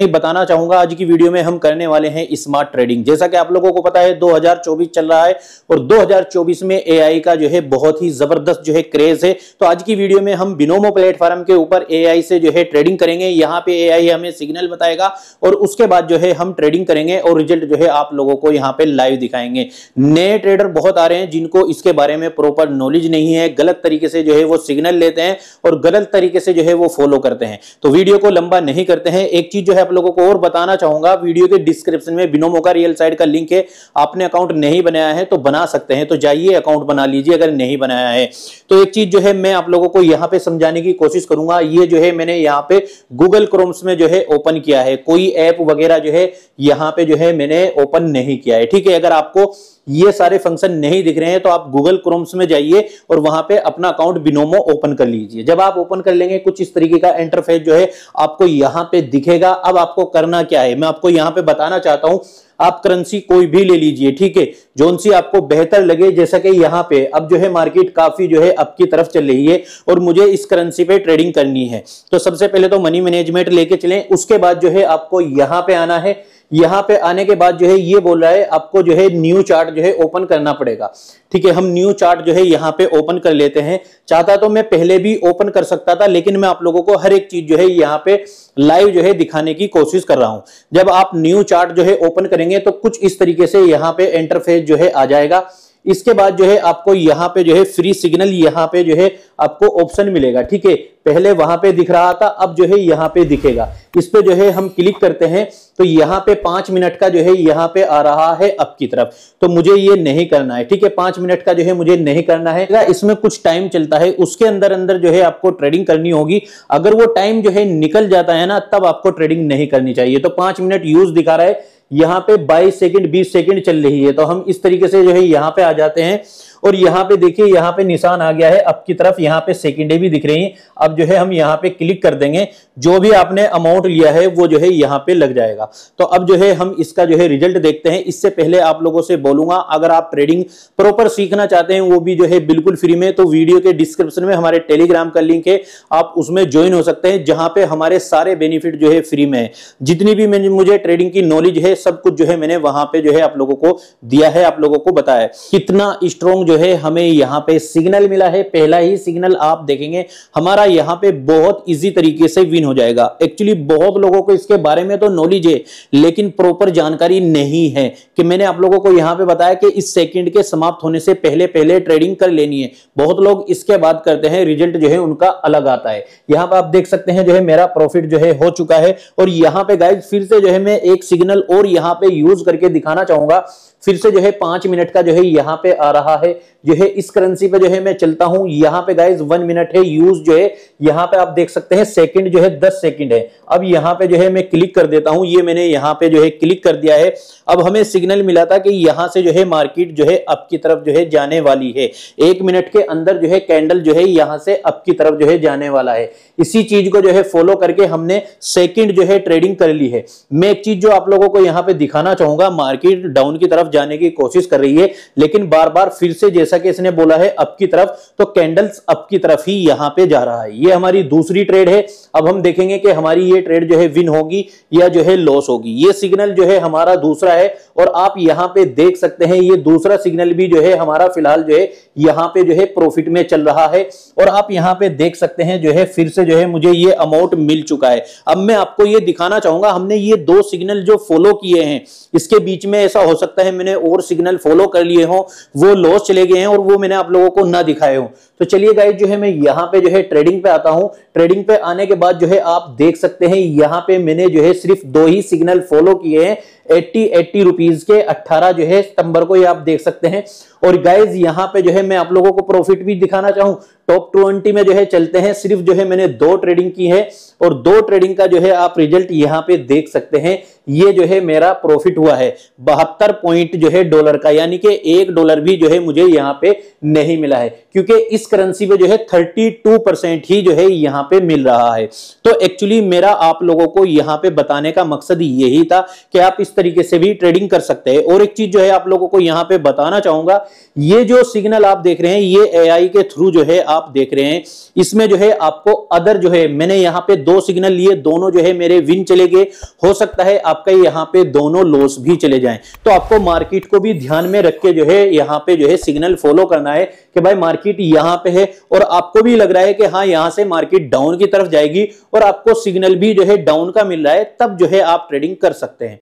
ही बताना चाहूंगा आज की वीडियो में हम करने वाले हैं स्मार्ट ट्रेडिंग जैसा कि आप लोगों को पता है 2024 चल रहा है और 2024 में एआई का जो है बहुत ही जबरदस्त जो है क्रेज है तो आज की वीडियो में हम बिनोमो प्लेटफॉर्म के ऊपर एआई से जो है ट्रेडिंग करेंगे यहाँ पे एआई हमें सिग्नल बताएगा और उसके बाद जो है हम ट्रेडिंग करेंगे और रिजल्ट जो है आप लोगों को यहाँ पे लाइव दिखाएंगे नए ट्रेडर बहुत आ रहे हैं जिनको इसके बारे में प्रॉपर नॉलेज नहीं है गलत तरीके से जो है वो सिग्नल लेते हैं और गलत तरीके से जो है वो फॉलो करते हैं तो वीडियो को लंबा नहीं करते हैं एक चीज जो है आप लोगों को और बताना चाहूंगा वीडियो के डिस्क्रिप्शन में बिनो मोका रियल साइड का लिंक है आपने अकाउंट नहीं बनाया है तो बना सकते हैं तो जाइए अकाउंट बना लीजिए अगर नहीं बनाया है तो एक चीज जो है मैं आप लोगों को यहाँ पे समझाने की कोशिश करूंगा ये जो है मैंने यहाँ पे गूगल क्रोम्स में जो है ओपन किया है कोई ऐप वगैरह जो है यहाँ पे जो है मैंने ओपन नहीं किया है ठीक है अगर आपको ये सारे फंक्शन नहीं दिख रहे हैं तो आप गूगल क्रोम्स में जाइए और वहां पे अपना अकाउंट बिनोमो ओपन कर लीजिए जब आप ओपन कर लेंगे कुछ इस तरीके का इंटरफेस जो है आपको यहां पे दिखेगा अब साहब आपको करना क्या है मैं आपको यहां पे बताना चाहता हूं आप करेंसी कोई भी ले लीजिए ठीक है जोन सी आपको बेहतर लगे जैसा कि यहाँ पे अब जो है मार्केट काफी जो है अप की तरफ चल रही है और मुझे इस करेंसी पे ट्रेडिंग करनी है तो सबसे पहले तो मनी मैनेजमेंट लेके चलें उसके बाद जो है आपको यहाँ पे आना है यहाँ पे आने के बाद जो है ये बोल रहा है आपको जो है न्यू चार्ट जो है ओपन करना पड़ेगा ठीक है हम न्यू चार्ट जो है यहाँ पे ओपन कर लेते हैं चाहता तो मैं पहले भी ओपन कर सकता था लेकिन मैं आप लोगों को हर एक चीज जो है यहाँ पे लाइव जो है दिखाने की कोशिश कर रहा हूं जब आप न्यू चार्ट जो है ओपन करेंगे तो कुछ इस तरीके से यहाँ पे इंटरफेस जो है आ जाएगा इसके बाद जो है आपको यहाँ पे जो है फ्री सिग्नल यहाँ पे जो है आपको ऑप्शन मिलेगा ठीक है पहले वहां पे दिख रहा था अब जो है यहाँ पे दिखेगा इस पे जो है हम क्लिक करते हैं तो यहाँ पे पांच मिनट का जो है यहाँ पे आ रहा है अब की तरफ तो मुझे ये नहीं करना है ठीक है पांच मिनट का जो है मुझे नहीं करना है इसमें कुछ टाइम चलता है उसके अंदर अंदर जो है आपको ट्रेडिंग करनी होगी अगर वो टाइम जो है निकल जाता है ना तब आपको ट्रेडिंग नहीं करनी चाहिए तो पांच मिनट यूज दिखा रहा है यहाँ पे बाईस सेकंड बीस सेकंड चल रही है तो हम इस तरीके से जो है यहां पे आ जाते हैं और यहाँ पे देखिए यहाँ पे निशान आ गया है अब की तरफ यहाँ पे सेकेंडे भी दिख रही है अब जो है हम यहाँ पे क्लिक कर देंगे जो भी आपने अमाउंट लिया है वो जो है यहाँ पे लग जाएगा तो अब जो है हम इसका जो है रिजल्ट देखते हैं इससे पहले आप लोगों से बोलूंगा अगर आप ट्रेडिंग प्रॉपर सीखना चाहते हैं वो भी जो है बिल्कुल फ्री में तो वीडियो के डिस्क्रिप्शन में हमारे टेलीग्राम का लिंक है आप उसमें ज्वाइन हो सकते हैं जहां पे हमारे सारे बेनिफिट जो है फ्री में है जितनी भी मुझे ट्रेडिंग की नॉलेज है सब कुछ जो है मैंने वहां पे जो है आप लोगों को दिया है आप लोगों को बताया कितना स्ट्रॉन्ग जो है हमें यहाँ पे सिग्नल मिला है पहला ही सिग्नल आप देखेंगे हमारा यहाँ पे बहुत इजी तरीके से विन हो जाएगा एक्चुअली बहुत लोगों को इसके बारे में तो नॉलेज है लेकिन प्रॉपर जानकारी नहीं है कि मैंने आप लोगों को यहाँ पे बताया कि इस सेकेंड के समाप्त होने से पहले पहले ट्रेडिंग कर लेनी है बहुत लोग इसके बाद करते हैं रिजल्ट जो है उनका अलग आता है यहाँ पर आप देख सकते हैं जो है मेरा प्रॉफिट जो है हो चुका है और यहाँ पे गाइज फिर से जो है मैं एक सिग्नल और यहाँ पे यूज करके दिखाना चाहूंगा फिर से जो है पांच मिनट का जो है यहाँ पे आ रहा है जो है इस करेंसी पे जो है मैं चलता हूं यहां पे गाइज वन मिनट है यूज जो है यहां पे आप देख सकते हैं सेकंड जो है दस सेकंड है अब यहां पे जो है मैं क्लिक कर देता हूं ये मैंने यहां पे जो है क्लिक कर दिया है अब हमें सिग्नल मिला था कि यहां से जो है मार्केट जो है अप की तरफ जो है जाने वाली है एक मिनट के अंदर जो है कैंडल जो है यहां से अप की तरफ जो है जाने वाला है इसी चीज को जो है फॉलो करके हमने सेकेंड जो है ट्रेडिंग कर ली है मैं एक चीज जो आप लोगों को यहाँ पे दिखाना चाहूंगा मार्केट डाउन की तरफ जाने की कोशिश कर रही है लेकिन बार बार फिर से से जैसा कि इसने बोला है अप की तरफ तो कैंडल्स अप की तरफ ही यहां पे जा रहा है ये हमारी दूसरी ट्रेड है अब हम देखेंगे कि हमारी ये ट्रेड जो है विन होगी या जो है लॉस होगी ये सिग्नल जो है हमारा दूसरा है और आप यहां पे देख सकते हैं ये दूसरा सिग्नल भी जो है हमारा फिलहाल जो है यहां पे जो है प्रॉफिट में चल रहा है और आप यहां पे देख सकते हैं जो है फिर से जो है मुझे ये अमाउंट मिल चुका है अब मैं आपको ये दिखाना चाहूंगा हमने ये दो सिग्नल जो फॉलो किए हैं इसके बीच में ऐसा हो सकता है मैंने और सिग्नल फॉलो कर लिए हो वो लॉस चले गए हैं और वो मैंने आप लोगों को ना दिखाए हूं तो चलिए गाइड जो है मैं यहाँ पे जो है ट्रेडिंग पे आता हूँ ट्रेडिंग पे आने के बाद जो है आप देख सकते हैं यहाँ पे मैंने जो है सिर्फ दो ही सिग्नल फॉलो किए हैं एट्टी एट्टी रुपीज के अट्ठारह जो है सितंबर को ये आप देख सकते हैं और गाइज यहाँ पे जो है मैं आप लोगों को प्रॉफिट भी दिखाना चाहूँ टॉप ट्वेंटी में जो है चलते हैं सिर्फ जो है मैंने दो ट्रेडिंग की है और दो ट्रेडिंग का जो है आप रिजल्ट यहाँ पे देख सकते हैं ये जो है मेरा प्रॉफिट हुआ है बहत्तर पॉइंट जो है डॉलर का यानी कि एक डॉलर भी जो है मुझे यहाँ पे नहीं मिला है क्योंकि इस करेंसी में जो है टू परसेंट ही जो है यहाँ पे मिल रहा है तो एक्चुअली मेरा आप लोगों को यहाँ पे बताने का मकसद यही था कि आप इस तरीके से भी ट्रेडिंग कर सकते हैं और एक चीज जो है आप लोगों को यहाँ पे बताना चाहूंगा ये जो सिग्नल आप देख रहे हैं ये एआई के थ्रू जो है आप देख रहे हैं इसमें जो है आपको अदर जो है मैंने यहां पे दो सिग्नल लिए दोनों जो है मेरे विन चले गए हो सकता है आपका यहाँ पे दोनों लॉस भी चले जाए तो आपको मार्केट को भी ध्यान में रख के जो है यहाँ पे जो है सिग्नल फॉलो करना है कि भाई मार्केट यहाँ पे है और आपको भी लग रहा है कि हाँ यहाँ से मार्केट डाउन की तरफ जाएगी और आपको सिग्नल भी जो है डाउन का मिल रहा है तब जो है आप ट्रेडिंग कर सकते हैं